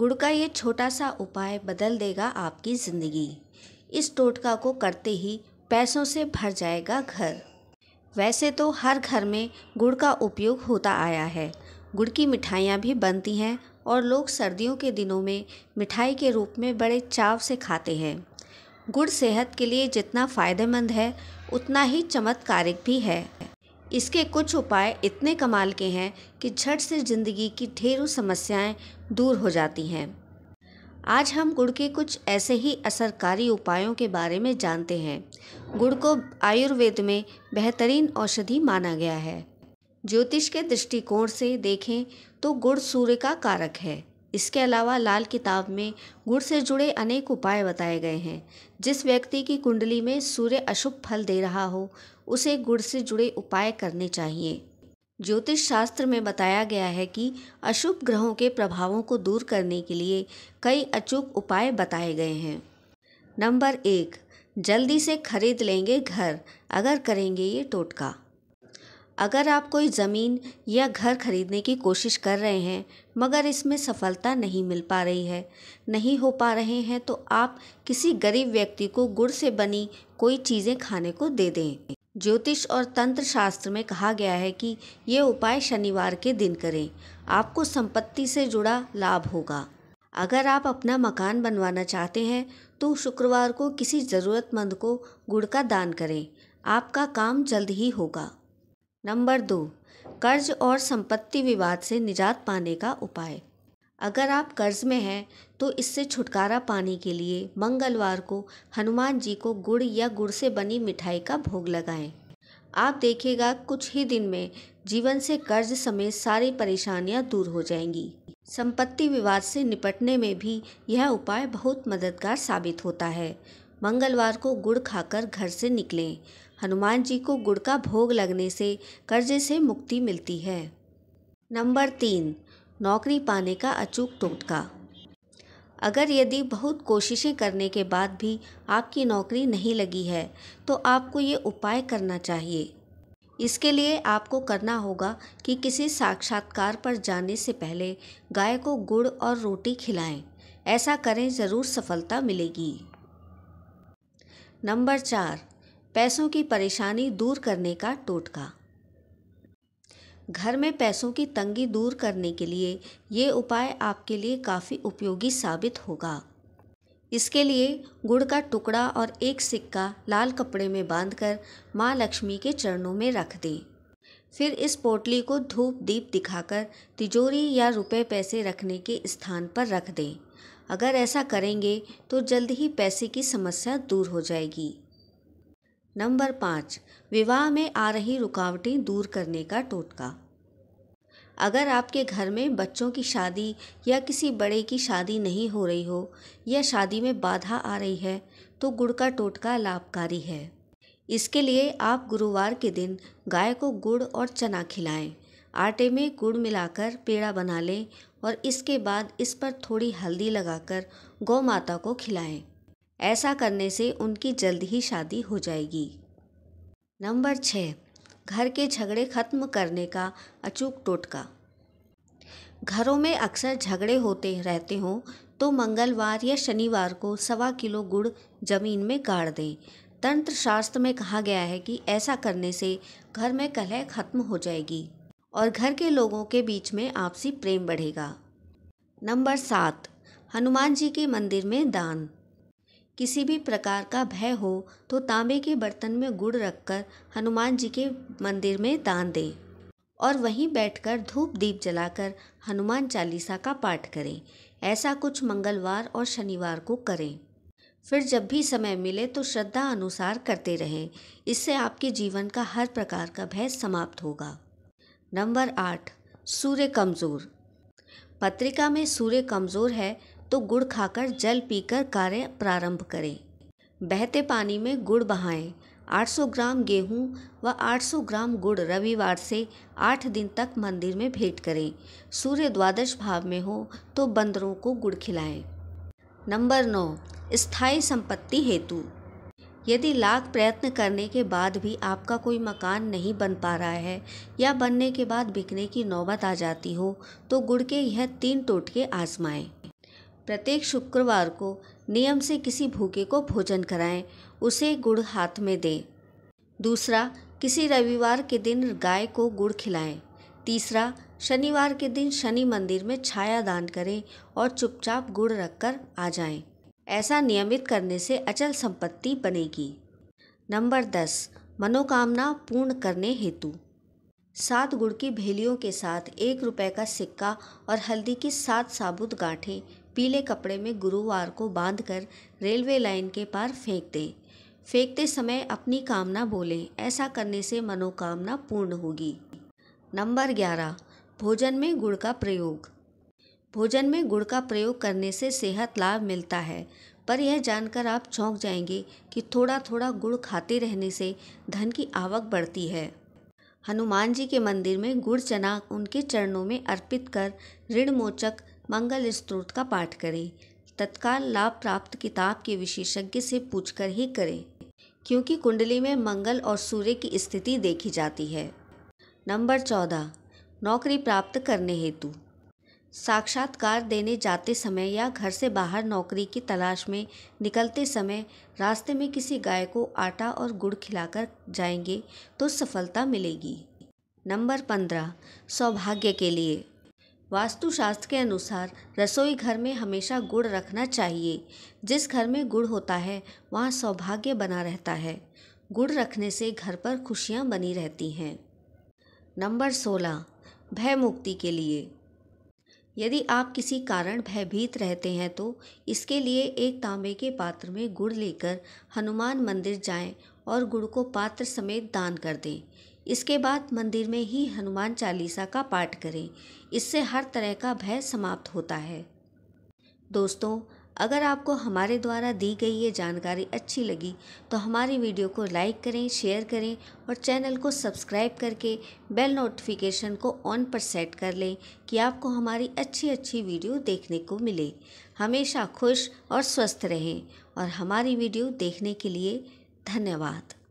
गुड़ का ये छोटा सा उपाय बदल देगा आपकी ज़िंदगी इस टोटका को करते ही पैसों से भर जाएगा घर वैसे तो हर घर में गुड़ का उपयोग होता आया है गुड़ की मिठाइयाँ भी बनती हैं और लोग सर्दियों के दिनों में मिठाई के रूप में बड़े चाव से खाते हैं गुड़ सेहत के लिए जितना फ़ायदेमंद है उतना ही चमत्कारिक भी है इसके कुछ उपाय इतने कमाल के हैं कि झट से ज़िंदगी की ढेरों समस्याएं दूर हो जाती हैं आज हम गुड़ के कुछ ऐसे ही असरकारी उपायों के बारे में जानते हैं गुड़ को आयुर्वेद में बेहतरीन औषधि माना गया है ज्योतिष के दृष्टिकोण से देखें तो गुड़ सूर्य का कारक है इसके अलावा लाल किताब में गुड़ से जुड़े अनेक उपाय बताए गए हैं जिस व्यक्ति की कुंडली में सूर्य अशुभ फल दे रहा हो उसे गुड़ से जुड़े उपाय करने चाहिए ज्योतिष शास्त्र में बताया गया है कि अशुभ ग्रहों के प्रभावों को दूर करने के लिए कई अचूक उपाय बताए गए हैं नंबर एक जल्दी से खरीद लेंगे घर अगर करेंगे ये टोटका अगर आप कोई ज़मीन या घर खरीदने की कोशिश कर रहे हैं मगर इसमें सफलता नहीं मिल पा रही है नहीं हो पा रहे हैं तो आप किसी गरीब व्यक्ति को गुड़ से बनी कोई चीज़ें खाने को दे दें ज्योतिष और तंत्र शास्त्र में कहा गया है कि ये उपाय शनिवार के दिन करें आपको संपत्ति से जुड़ा लाभ होगा अगर आप अपना मकान बनवाना चाहते हैं तो शुक्रवार को किसी ज़रूरतमंद को गुड़ का दान करें आपका काम जल्द ही होगा नंबर दो कर्ज और संपत्ति विवाद से निजात पाने का उपाय अगर आप कर्ज में हैं तो इससे छुटकारा पाने के लिए मंगलवार को हनुमान जी को गुड़ या गुड़ से बनी मिठाई का भोग लगाएं आप देखेगा कुछ ही दिन में जीवन से कर्ज समेत सारी परेशानियां दूर हो जाएंगी संपत्ति विवाद से निपटने में भी यह उपाय बहुत मददगार साबित होता है मंगलवार को गुड़ खाकर घर से निकलें हनुमान जी को गुड़ का भोग लगने से कर्जे से मुक्ति मिलती है नंबर तीन नौकरी पाने का अचूक टोटका अगर यदि बहुत कोशिशें करने के बाद भी आपकी नौकरी नहीं लगी है तो आपको ये उपाय करना चाहिए इसके लिए आपको करना होगा कि किसी साक्षात्कार पर जाने से पहले गाय को गुड़ और रोटी खिलाएं। ऐसा करें ज़रूर सफलता मिलेगी नंबर चार पैसों की परेशानी दूर करने का टोटका घर में पैसों की तंगी दूर करने के लिए ये उपाय आपके लिए काफ़ी उपयोगी साबित होगा इसके लिए गुड़ का टुकड़ा और एक सिक्का लाल कपड़े में बांधकर माँ लक्ष्मी के चरणों में रख दें फिर इस पोटली को धूप दीप दिखाकर तिजोरी या रुपए पैसे रखने के स्थान पर रख दें अगर ऐसा करेंगे तो जल्द ही पैसे की समस्या दूर हो जाएगी नंबर पाँच विवाह में आ रही रुकावटें दूर करने का टोटका अगर आपके घर में बच्चों की शादी या किसी बड़े की शादी नहीं हो रही हो या शादी में बाधा आ रही है तो गुड़ का टोटका लाभकारी है इसके लिए आप गुरुवार के दिन गाय को गुड़ और चना खिलाएं आटे में गुड़ मिलाकर पेड़ा बना लें और इसके बाद इस पर थोड़ी हल्दी लगाकर गौ माता को खिलाएं ऐसा करने से उनकी जल्द ही शादी हो जाएगी नंबर छः घर के झगड़े खत्म करने का अचूक टोटका घरों में अक्सर झगड़े होते रहते हों तो मंगलवार या शनिवार को सवा किलो गुड़ जमीन में गाड़ दें तंत्र शास्त्र में कहा गया है कि ऐसा करने से घर में कलह खत्म हो जाएगी और घर के लोगों के बीच में आपसी प्रेम बढ़ेगा नंबर सात हनुमान जी के मंदिर में दान किसी भी प्रकार का भय हो तो तांबे के बर्तन में गुड़ रखकर हनुमान जी के मंदिर में दान दें और वहीं बैठकर धूप दीप जलाकर हनुमान चालीसा का पाठ करें ऐसा कुछ मंगलवार और शनिवार को करें फिर जब भी समय मिले तो श्रद्धा अनुसार करते रहें इससे आपके जीवन का हर प्रकार का भय समाप्त होगा नंबर आठ सूर्य कमज़ोर पत्रिका में सूर्य कमज़ोर है तो गुड़ खाकर जल पीकर कार्य प्रारंभ करें बहते पानी में गुड़ बहाएं 800 ग्राम गेहूं व 800 ग्राम गुड़ रविवार से आठ दिन तक मंदिर में भेंट करें सूर्य द्वादश भाव में हो तो बंदरों को गुड़ खिलाएं नंबर नौ स्थायी संपत्ति हेतु यदि लाख प्रयत्न करने के बाद भी आपका कोई मकान नहीं बन पा रहा है या बनने के बाद बिकने की नौबत आ जाती हो तो गुड़ के यह तीन टोटके आजमाएं प्रत्येक शुक्रवार को नियम से किसी भूखे को भोजन कराएं उसे गुड़ हाथ में दें दूसरा किसी रविवार के दिन गाय को गुड़ खिलाएं तीसरा शनिवार के दिन शनि मंदिर में छाया दान करें और चुपचाप गुड़ रखकर आ जाएं ऐसा नियमित करने से अचल संपत्ति बनेगी नंबर दस मनोकामना पूर्ण करने हेतु सात गुड़ की भेलियों के साथ एक रुपए का सिक्का और हल्दी की सात साबुत गांठें पीले कपड़े में गुरुवार को बांधकर रेलवे लाइन के पार फेंक दें फेंकते समय अपनी कामना बोलें ऐसा करने से मनोकामना पूर्ण होगी नंबर ग्यारह भोजन में गुड़ का प्रयोग भोजन में गुड़ का प्रयोग करने से सेहत लाभ मिलता है पर यह जानकर आप चौंक जाएंगे कि थोड़ा थोड़ा गुड़ खाते रहने से धन की आवक बढ़ती है हनुमान जी के मंदिर में गुड़ चना उनके चरणों में अर्पित कर ऋण मोचक मंगल स्त्रोत का पाठ करें तत्काल लाभ प्राप्त किताब के विशेषज्ञ से पूछकर ही करें क्योंकि कुंडली में मंगल और सूर्य की स्थिति देखी जाती है नंबर चौदह नौकरी प्राप्त करने हेतु साक्षात्कार देने जाते समय या घर से बाहर नौकरी की तलाश में निकलते समय रास्ते में किसी गाय को आटा और गुड़ खिलाकर जाएंगे तो सफलता मिलेगी नंबर पंद्रह सौभाग्य के लिए वास्तुशास्त्र के अनुसार रसोई घर में हमेशा गुड़ रखना चाहिए जिस घर में गुड़ होता है वहाँ सौभाग्य बना रहता है गुड़ रखने से घर पर खुशियाँ बनी रहती हैं नंबर सोलह भय मुक्ति के लिए यदि आप किसी कारण भयभीत रहते हैं तो इसके लिए एक तांबे के पात्र में गुड़ लेकर हनुमान मंदिर जाएं और गुड़ को पात्र समेत दान कर दें इसके बाद मंदिर में ही हनुमान चालीसा का पाठ करें इससे हर तरह का भय समाप्त होता है दोस्तों अगर आपको हमारे द्वारा दी गई ये जानकारी अच्छी लगी तो हमारी वीडियो को लाइक करें शेयर करें और चैनल को सब्सक्राइब करके बेल नोटिफिकेशन को ऑन पर सेट कर लें कि आपको हमारी अच्छी अच्छी वीडियो देखने को मिले हमेशा खुश और स्वस्थ रहें और हमारी वीडियो देखने के लिए धन्यवाद